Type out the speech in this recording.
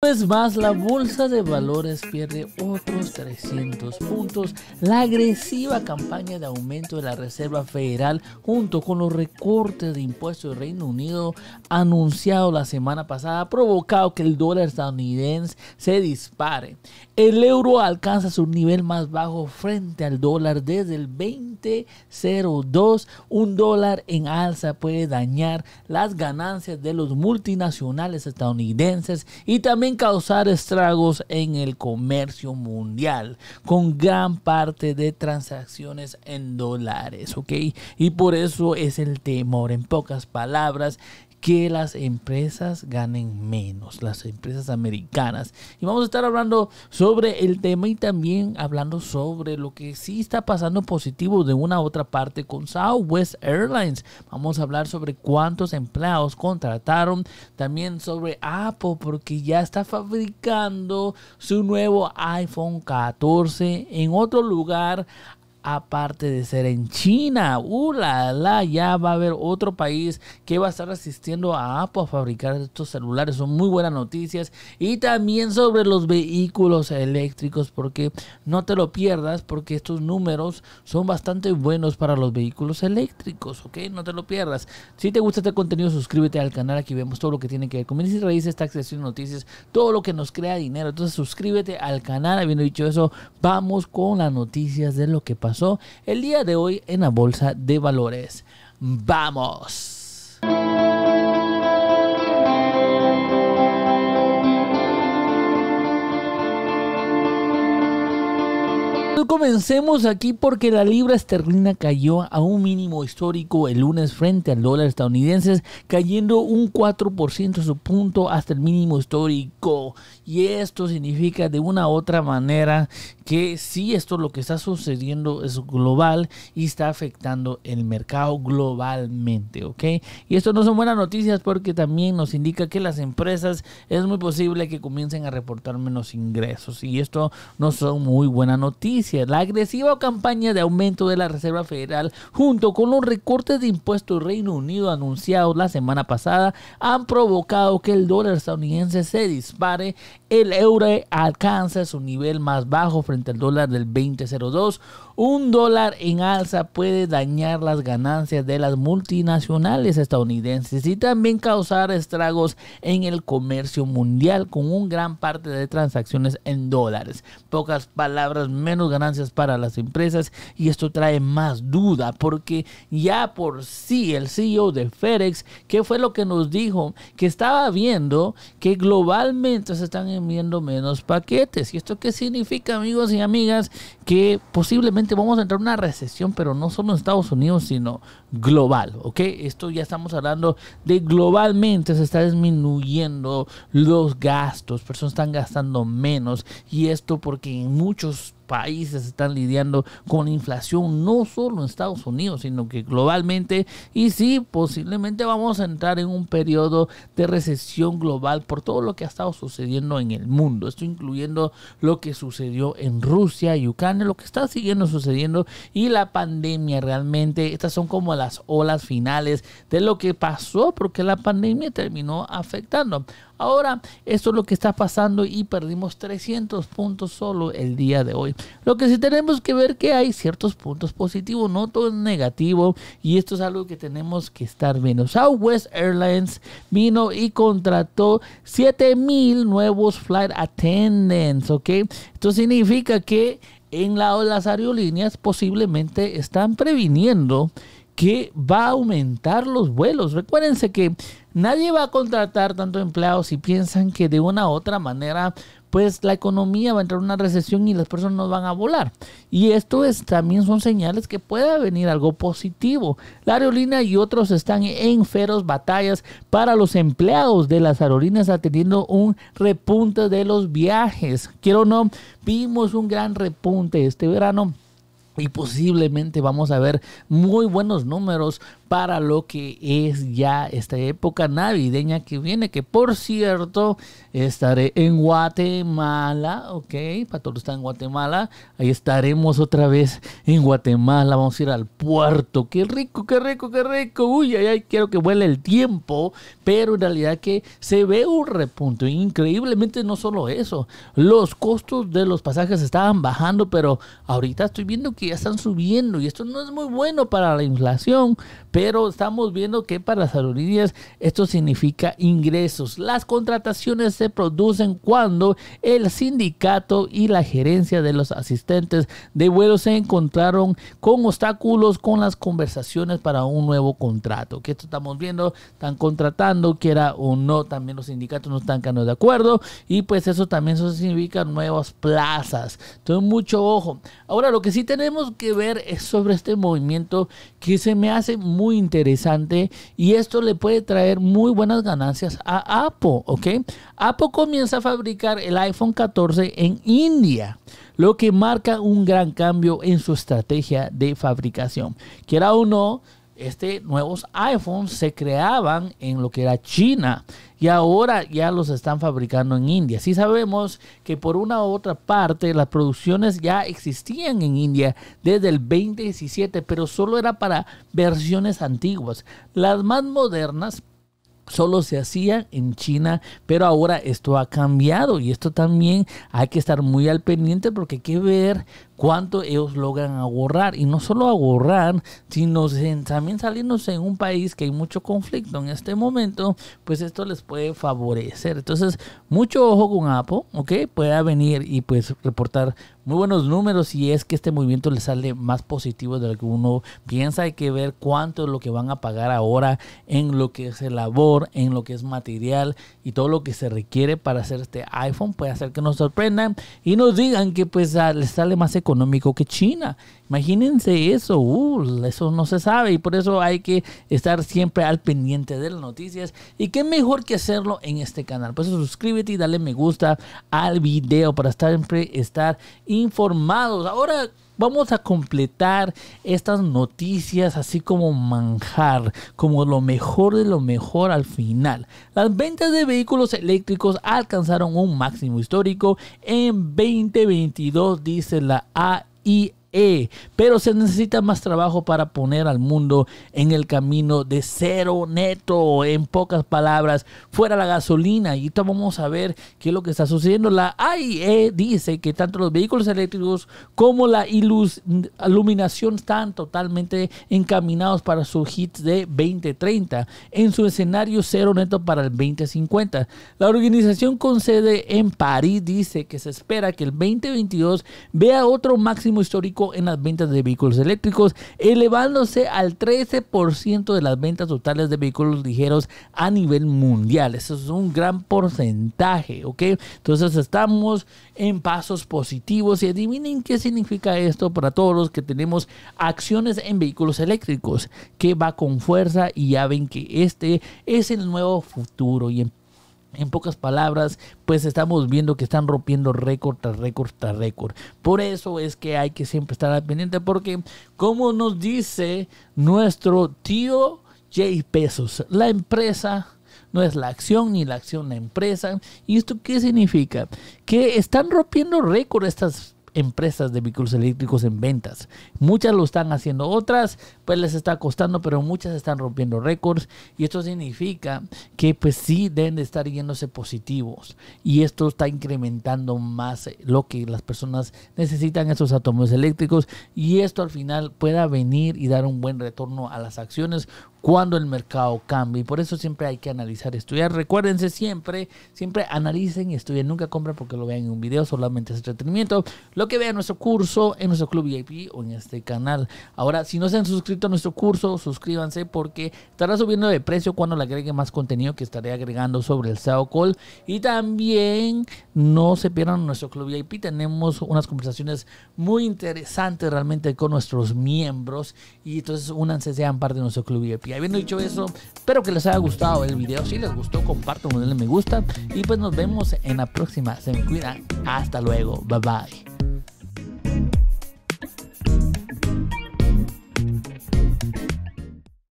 vez pues más, la bolsa de valores pierde otros 300 puntos. La agresiva campaña de aumento de la Reserva Federal, junto con los recortes de impuestos del Reino Unido anunciado la semana pasada, ha provocado que el dólar estadounidense se dispare. El euro alcanza su nivel más bajo frente al dólar desde el 20.02. Un dólar en alza puede dañar las ganancias de los multinacionales estadounidenses y también causar estragos en el comercio mundial con gran parte de transacciones en dólares, Y por eso es el temor, en pocas palabras, que las empresas ganen menos, las empresas americanas. Y vamos a estar hablando sobre el tema y también hablando sobre lo que sí está pasando positivo de una u otra parte con Southwest Airlines. Vamos a hablar sobre cuántos empleados contrataron, también sobre Apple porque ya está fabricando su nuevo iPhone 14 en otro lugar aparte de ser en China. ¡Uh, la, Ya va a haber otro país que va a estar asistiendo a Apple a fabricar estos celulares. Son muy buenas noticias. Y también sobre los vehículos eléctricos, porque no te lo pierdas, porque estos números son bastante buenos para los vehículos eléctricos, ¿ok? No te lo pierdas. Si te gusta este contenido, suscríbete al canal. Aquí vemos todo lo que tiene que ver con bienes raíces, taxes noticias, todo lo que nos crea dinero. Entonces suscríbete al canal. Habiendo dicho eso, vamos con las noticias de lo que pasó el día de hoy en la bolsa de valores. ¡Vamos! Comencemos aquí porque la libra esterlina cayó a un mínimo histórico el lunes frente al dólar estadounidense, cayendo un 4% su punto hasta el mínimo histórico. Y esto significa de una u otra manera que si esto lo que está sucediendo es global y está afectando el mercado globalmente, ¿ok? Y esto no son buenas noticias porque también nos indica que las empresas es muy posible que comiencen a reportar menos ingresos y esto no son muy buenas noticias la agresiva campaña de aumento de la Reserva Federal junto con los recortes de impuestos Reino Unido anunciados la semana pasada han provocado que el dólar estadounidense se dispare, el euro alcanza su nivel más bajo frente al dólar del 2002 un dólar en alza puede dañar las ganancias de las multinacionales estadounidenses y también causar estragos en el comercio mundial con un gran parte de transacciones en dólares. Pocas palabras, menos ganancias para las empresas y esto trae más duda porque ya por sí el CEO de FedEx, que fue lo que nos dijo? Que estaba viendo que globalmente se están enviando menos paquetes. ¿Y esto qué significa amigos y amigas? Que posiblemente vamos a entrar en una recesión, pero no solo en Estados Unidos, sino global, ¿ok? Esto ya estamos hablando de globalmente se está disminuyendo los gastos, personas están gastando menos y esto porque en muchos países están lidiando con inflación, no solo en Estados Unidos, sino que globalmente. Y sí, posiblemente vamos a entrar en un periodo de recesión global por todo lo que ha estado sucediendo en el mundo. Esto incluyendo lo que sucedió en Rusia y Ucrania, lo que está siguiendo sucediendo y la pandemia realmente. Estas son como las olas finales de lo que pasó porque la pandemia terminó afectando. Ahora, esto es lo que está pasando y perdimos 300 puntos solo el día de hoy. Lo que sí tenemos que ver que hay ciertos puntos positivos, no todo es negativo y esto es algo que tenemos que estar viendo. Southwest Airlines vino y contrató 7000 nuevos flight attendants, ¿ok? Esto significa que en la, las aerolíneas posiblemente están previniendo que va a aumentar los vuelos. Recuérdense que Nadie va a contratar tanto empleado si piensan que de una u otra manera pues la economía va a entrar en una recesión y las personas no van a volar. Y esto es, también son señales que pueda venir algo positivo. La aerolínea y otros están en feroz batallas para los empleados de las aerolíneas atendiendo un repunte de los viajes. Quiero o no, vimos un gran repunte este verano y posiblemente vamos a ver muy buenos números para lo que es ya esta época navideña que viene, que por cierto estaré en Guatemala, ok, para todos están en Guatemala, ahí estaremos otra vez en Guatemala, vamos a ir al puerto, qué rico, qué rico, qué rico, uy, ay, ay, quiero que vuele el tiempo, pero en realidad que se ve un repunto, increíblemente no solo eso, los costos de los pasajes estaban bajando, pero ahorita estoy viendo que ya están subiendo y esto no es muy bueno para la inflación, pero estamos viendo que para las aerolíneas esto significa ingresos. Las contrataciones se producen cuando el sindicato y la gerencia de los asistentes de vuelo se encontraron con obstáculos con las conversaciones para un nuevo contrato. Que esto estamos viendo, están contratando, quiera o no, también los sindicatos no están de acuerdo y pues eso también eso significa nuevas plazas. Entonces mucho ojo. Ahora lo que sí tenemos que ver es sobre este movimiento que se me hace muy interesante y esto le puede traer muy buenas ganancias a Apple, ¿ok? Apple comienza a fabricar el iPhone 14 en India, lo que marca un gran cambio en su estrategia de fabricación. Quiera o no, este, nuevos iPhones se creaban en lo que era China y ahora ya los están fabricando en India. Si sabemos que por una u otra parte las producciones ya existían en India desde el 2017, pero solo era para versiones antiguas. Las más modernas solo se hacía en China, pero ahora esto ha cambiado y esto también hay que estar muy al pendiente porque hay que ver cuánto ellos logran ahorrar y no solo ahorrar, sino también salirnos en un país que hay mucho conflicto en este momento, pues esto les puede favorecer. Entonces, mucho ojo con Apple, ¿ok? Pueda venir y pues reportar muy buenos números y es que este movimiento le sale más positivo de lo que uno piensa. Hay que ver cuánto es lo que van a pagar ahora en lo que es labor, en lo que es material y todo lo que se requiere para hacer este iPhone. Puede hacer que nos sorprendan y nos digan que pues ah, les sale más económico que China. Imagínense eso, uh, eso no se sabe y por eso hay que estar siempre al pendiente de las noticias. Y qué mejor que hacerlo en este canal. Pues suscríbete y dale me gusta al video para siempre estar informados. Ahora vamos a completar estas noticias así como manjar, como lo mejor de lo mejor al final. Las ventas de vehículos eléctricos alcanzaron un máximo histórico en 2022, dice la AI. E, pero se necesita más trabajo para poner al mundo en el camino de cero neto. En pocas palabras, fuera la gasolina. Y vamos a ver qué es lo que está sucediendo. La AIE dice que tanto los vehículos eléctricos como la iluminación están totalmente encaminados para su hit de 2030 en su escenario cero neto para el 2050. La organización con sede en París dice que se espera que el 2022 vea otro máximo histórico en las ventas de vehículos eléctricos, elevándose al 13% de las ventas totales de vehículos ligeros a nivel mundial. Eso es un gran porcentaje, ¿ok? Entonces estamos en pasos positivos y adivinen qué significa esto para todos los que tenemos acciones en vehículos eléctricos, que va con fuerza y ya ven que este es el nuevo futuro y en en pocas palabras, pues estamos viendo que están rompiendo récord tras récord tras récord. Por eso es que hay que siempre estar al pendiente porque como nos dice nuestro tío Jay Pesos, la empresa no es la acción ni la acción la empresa. ¿Y esto qué significa? Que están rompiendo récord estas empresas de vehículos eléctricos en ventas. Muchas lo están haciendo, otras pues les está costando, pero muchas están rompiendo récords y esto significa que pues sí deben de estar yéndose positivos y esto está incrementando más lo que las personas necesitan esos automóviles eléctricos y esto al final pueda venir y dar un buen retorno a las acciones cuando el mercado cambie. Y por eso siempre hay que analizar, estudiar. Recuérdense siempre, siempre analicen y estudien. Nunca compren porque lo vean en un video, solamente es entretenimiento. Lo que vean nuestro curso, en nuestro club VIP o en este canal. Ahora, si no se han suscrito a nuestro curso, suscríbanse porque estará subiendo de precio cuando le agregue más contenido que estaré agregando sobre el SEO Call. Y también no se pierdan nuestro club VIP. Tenemos unas conversaciones muy interesantes realmente con nuestros miembros. Y entonces únanse, sean parte de nuestro club VIP. Y habiendo dicho eso, espero que les haya gustado el video. Si les gustó, un denle me gusta. Y pues nos vemos en la próxima. Se me cuida, Hasta luego. Bye bye.